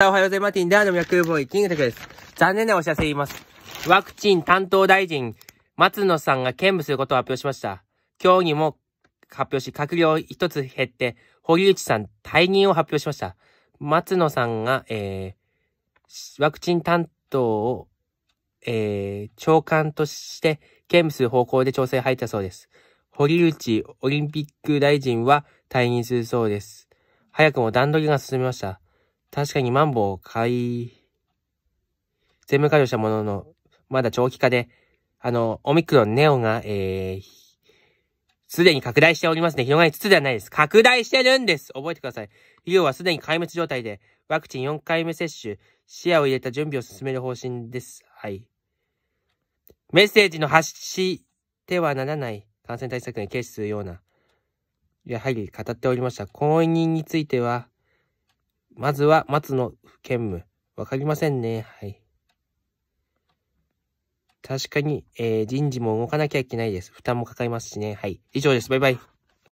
おはようございます。ティンダークルボーイ、キングタクです。残念なお知らせ言います。ワクチン担当大臣、松野さんが兼務することを発表しました。今日にも発表し、閣僚一つ減って、堀内さん退任を発表しました。松野さんが、えー、ワクチン担当を、えー、長官として兼務する方向で調整入ったそうです。堀内オリンピック大臣は退任するそうです。早くも段取りが進みました。確かにマンボウ買い、全部解除したものの、まだ長期化で、あの、オミクロン、ネオが、えー、すでに拡大しておりますね。広がりつつではないです。拡大してるんです覚えてください。医療はすでに壊滅状態で、ワクチン4回目接種、視野を入れた準備を進める方針です。はい。メッセージの発してはならない感染対策に軽視するような、やはり語っておりました。婚姻については、まずは松野兼務。わかりませんね。はい。確かに、えー、人事も動かなきゃいけないです。負担もかかりますしね。はい。以上です。バイバイ。